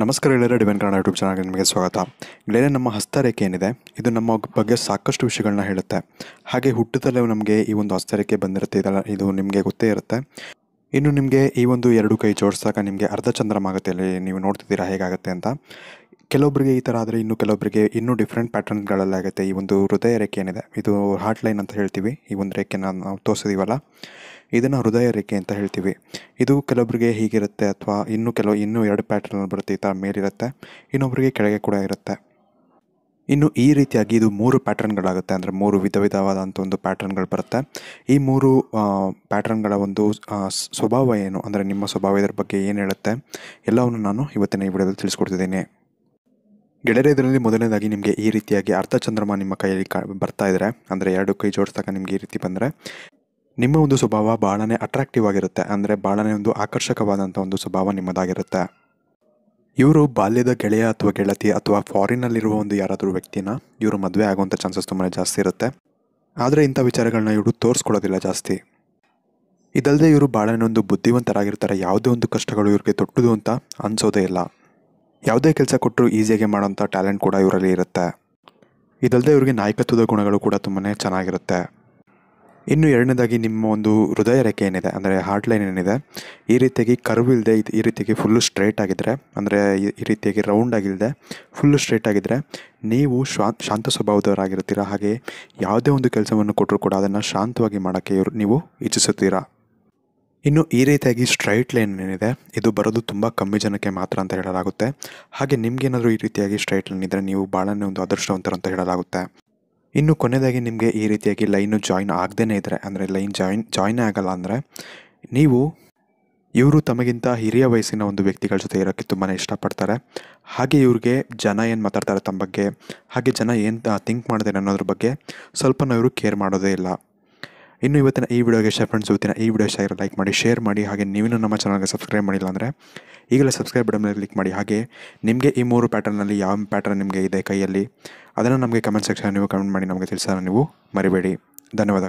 ನಮಸ್ಕಾರ ಗೆಳೆಯರ ಡಿವೆನ್ ಕನ್ನಡ ಯೂಟ್ಯೂಬ್ ಚಾನಲ್ಗೆ ನಿಮಗೆ ಸ್ವಾಗತ ಗೆಳೆಯರೆ ನಮ್ಮ ಹಸ್ತರೇಖೆ ಏನಿದೆ ಇದು ನಮ್ಮ ಬಗ್ಗೆ ಸಾಕಷ್ಟು ವಿಷಯಗಳನ್ನ ಹೇಳುತ್ತೆ ಹಾಗೆ ಹುಟ್ಟುತ್ತಲೇ ನಮಗೆ ಈ ಒಂದು ಹಸ್ತರೇಖೆ ಬಂದಿರುತ್ತೆ ಇದೆಲ್ಲ ಇದು ನಿಮಗೆ ಗೊತ್ತೇ ಇರುತ್ತೆ ಇನ್ನು ನಿಮಗೆ ಈ ಒಂದು ಎರಡು ಕೈ ಜೋಡಿಸಿದಾಗ ನಿಮಗೆ ಅರ್ಧ ಚಂದ್ರಮಾಗುತ್ತೆ ನೀವು ನೋಡ್ತಿದ್ದೀರಾ ಹೇಗಾಗುತ್ತೆ ಅಂತ ಕೆಲವೊಬ್ಬರಿಗೆ ಈ ಥರ ಆದರೆ ಇನ್ನು ಕೆಲವೊಬ್ಬರಿಗೆ ಇನ್ನೂ ಡಿಫ್ರೆಂಟ್ ಆಗುತ್ತೆ ಈ ಒಂದು ಹೃದಯ ರೇಖೆ ಏನಿದೆ ಇದು ಹಾರ್ಟ್ ಲೈನ್ ಅಂತ ಹೇಳ್ತೀವಿ ಈ ಒಂದು ರೇಖೆನ ನಾವು ತೋರಿಸಿದೀವಲ್ಲ ಇದನ್ನು ಹೃದಯ ರೇಖೆ ಅಂತ ಹೇಳ್ತೀವಿ ಇದು ಕೆಲವೊಬ್ಬರಿಗೆ ಹೀಗಿರುತ್ತೆ ಅಥವಾ ಇನ್ನೂ ಕೆಲವು ಇನ್ನೂ ಎರಡು ಪ್ಯಾಟರ್ನ್ ಬರುತ್ತೆ ಈ ಥರ ಮೇಲಿರುತ್ತೆ ಇನ್ನೊಬ್ಬರಿಗೆ ಕೆಳಗೆ ಕೂಡ ಇರುತ್ತೆ ಇನ್ನು ಈ ರೀತಿಯಾಗಿ ಇದು ಮೂರು ಪ್ಯಾಟರ್ನ್ಗಳಾಗುತ್ತೆ ಅಂದರೆ ಮೂರು ವಿಧ ವಿಧವಾದಂಥ ಒಂದು ಪ್ಯಾಟರ್ನ್ಗಳು ಬರುತ್ತೆ ಈ ಮೂರು ಪ್ಯಾಟರ್ನ್ಗಳ ಒಂದು ಸ್ವಭಾವ ಏನು ಅಂದರೆ ನಿಮ್ಮ ಸ್ವಭಾವ ಇದರ ಬಗ್ಗೆ ಏನು ಹೇಳುತ್ತೆ ಎಲ್ಲವನ್ನು ನಾನು ಇವತ್ತಿನ ಈ ವಿಡಿಯೋದಲ್ಲಿ ತಿಳಿಸ್ಕೊಡ್ತಿದ್ದೀನಿ ಇದರಲ್ಲಿ ಮೊದಲನೇದಾಗಿ ನಿಮಗೆ ಈ ರೀತಿಯಾಗಿ ಅರ್ಥಚಂದ್ರಮ ನಿಮ್ಮ ಕೈಯಲ್ಲಿ ಕಾ ಬರ್ತಾ ಇದ್ದರೆ ಅಂದರೆ ಎರಡು ಕೈ ಜೋಡಿಸ್ದಾಗ ನಿಮಗೆ ಈ ರೀತಿ ಬಂದರೆ ನಿಮ್ಮ ಒಂದು ಸ್ವಭಾವ ಭಾಳನೇ ಅಟ್ರಾಕ್ಟಿವ್ ಆಗಿರುತ್ತೆ ಅಂದರೆ ಭಾಳನೇ ಒಂದು ಆಕರ್ಷಕವಾದಂಥ ಒಂದು ಸ್ವಭಾವ ನಿಮ್ಮದಾಗಿರುತ್ತೆ ಇವರು ಬಾಲ್ಯದ ಗೆಳೆಯ ಅಥವಾ ಗೆಳತಿ ಅಥವಾ ಫಾರಿನ್ನಲ್ಲಿರುವ ಒಂದು ಯಾರಾದರೂ ವ್ಯಕ್ತಿನ ಇವರು ಮದುವೆ ಆಗುವಂಥ ಚಾನ್ಸಸ್ ತುಂಬಾ ಜಾಸ್ತಿ ಇರುತ್ತೆ ಆದರೆ ಇಂಥ ವಿಚಾರಗಳನ್ನ ಇವರು ತೋರಿಸ್ಕೊಳ್ಳೋದಿಲ್ಲ ಜಾಸ್ತಿ ಇದಲ್ಲದೆ ಇವರು ಭಾಳನೇ ಒಂದು ಬುದ್ಧಿವಂತರಾಗಿರ್ತಾರೆ ಯಾವುದೇ ಒಂದು ಕಷ್ಟಗಳು ಇವ್ರಿಗೆ ತೊಟ್ಟದು ಅಂತ ಅನಿಸೋದೇ ಇಲ್ಲ ಯಾವುದೇ ಕೆಲಸ ಕೊಟ್ಟರು ಈಸಿಯಾಗಿ ಮಾಡೋಂಥ ಟ್ಯಾಲೆಂಟ್ ಕೂಡ ಇವರಲ್ಲಿ ಇರುತ್ತೆ ಇದಲ್ಲದೆ ಇವರಿಗೆ ನಾಯಕತ್ವದ ಗುಣಗಳು ಕೂಡ ತುಂಬಾ ಚೆನ್ನಾಗಿರುತ್ತೆ ಇನ್ನು ಎರಡನೇದಾಗಿ ನಿಮ್ಮ ಒಂದು ಹೃದಯ ರೇಖೆ ಏನಿದೆ ಅಂದರೆ ಹಾರ್ಟ್ ಲೈನ್ ಏನಿದೆ ಈ ರೀತಿಯಾಗಿ ಕರ್ವ್ ಇಲ್ಲದೆ ಈ ರೀತಿಯಾಗಿ ಫುಲ್ಲು ಸ್ಟ್ರೈಟ್ ಆಗಿದ್ದರೆ ಅಂದರೆ ಈ ರೀತಿಯಾಗಿ ರೌಂಡ್ ಆಗಿಲ್ಲದೆ ಫುಲ್ಲು ಸ್ಟ್ರೈಟ್ ಆಗಿದ್ದರೆ ನೀವು ಶಾ ಶಾಂತ ಸ್ವಭಾವದವರಾಗಿರ್ತೀರ ಹಾಗೆ ಯಾವುದೇ ಒಂದು ಕೆಲಸವನ್ನು ಕೊಟ್ಟರು ಕೂಡ ಅದನ್ನು ಶಾಂತವಾಗಿ ಮಾಡೋಕ್ಕೆ ಇವರು ನೀವು ಇಚ್ಛಿಸುತ್ತೀರಾ ಇನ್ನು ಈ ರೀತಿಯಾಗಿ ಸ್ಟ್ರೈಟ್ ಲೈನ್ ಏನಿದೆ ಇದು ಬರೋದು ತುಂಬ ಕಮ್ಮಿ ಜನಕ್ಕೆ ಮಾತ್ರ ಅಂತ ಹೇಳಲಾಗುತ್ತೆ ಹಾಗೆ ನಿಮಗೇನಾದರೂ ಈ ರೀತಿಯಾಗಿ ಸ್ಟ್ರೈಟ್ ಲೈನ್ ಇದ್ದರೆ ನೀವು ಭಾಳನೇ ಒಂದು ಅದೃಷ್ಟವಂತರು ಅಂತ ಹೇಳಲಾಗುತ್ತೆ ಇನ್ನು ಕೊನೆಯದಾಗಿ ನಿಮಗೆ ಈ ರೀತಿಯಾಗಿ ಲೈನು ಜಾಯ್ನ್ ಆಗದೇ ಇದ್ದರೆ ಅಂದರೆ ಲೈನ್ ಜಾಯಿನ್ ಜಾಯ್ನ್ ಆಗಲ್ಲ ಅಂದರೆ ನೀವು ಇವರು ತಮಗಿಂತ ಹಿರಿಯ ವಯಸ್ಸಿನ ಒಂದು ವ್ಯಕ್ತಿಗಳ ಜೊತೆ ಇರೋಕ್ಕೆ ತುಂಬಾ ಇಷ್ಟಪಡ್ತಾರೆ ಹಾಗೆ ಇವ್ರಿಗೆ ಜನ ಏನು ಮಾತಾಡ್ತಾರೆ ತಮ್ಮ ಬಗ್ಗೆ ಹಾಗೆ ಜನ ಏನು ಥಿಂಕ್ ಮಾಡಿದೆ ಅನ್ನೋದ್ರ ಬಗ್ಗೆ ಸ್ವಲ್ಪ ಇವರು ಕೇರ್ ಮಾಡೋದೇ ಇಲ್ಲ ಇನ್ನು ಇವತ್ತಿನ ಈ ವಿಡಿಯೋಗೆ ಇಷ್ಟ ಫ್ರೆಂಡ್ಸ್ ಇವತ್ತಿನ ಈ ವಿಡಿಯೋ ಇಷ್ಟ ಲೈಕ್ ಮಾಡಿ ಶೇರ್ ಮಾಡಿ ಹಾಗೆ ನೀವು ನಮ್ಮ ಚಾನಲ್ಗೆ ಸಬ್ಸ್ಕ್ರೈಬ್ ಮಾಡಿಲ್ಲ ಅಂದರೆ ಈಗಲೇ ಸಬ್ಸ್ಕ್ರೈಬ್ ಬಟನ್ ಮೇಲೆ ಕ್ಲಿಕ್ ಮಾಡಿ ಹಾಗೆ ನಿಮಗೆ ಈ ಮೂರು ಪ್ಯಾಟರ್ನಲ್ಲಿ ಯಾವ ಪ್ಯಾಟರ್ನ್ ನಿಮಗೆ ಇದೆ ಕೈಯಲ್ಲಿ ಅದನ್ನು ನಮಗೆ ಕಮೆಂಟ್ ಸೆಕ್ಷನ್ ನೀವು ಕಮೆಂಟ್ ಮಾಡಿ ನಮಗೆ ತಿಳಿಸೋಣ ನೀವು ಮರಿಬೇಡಿ ಧನ್ಯವಾದಗಳು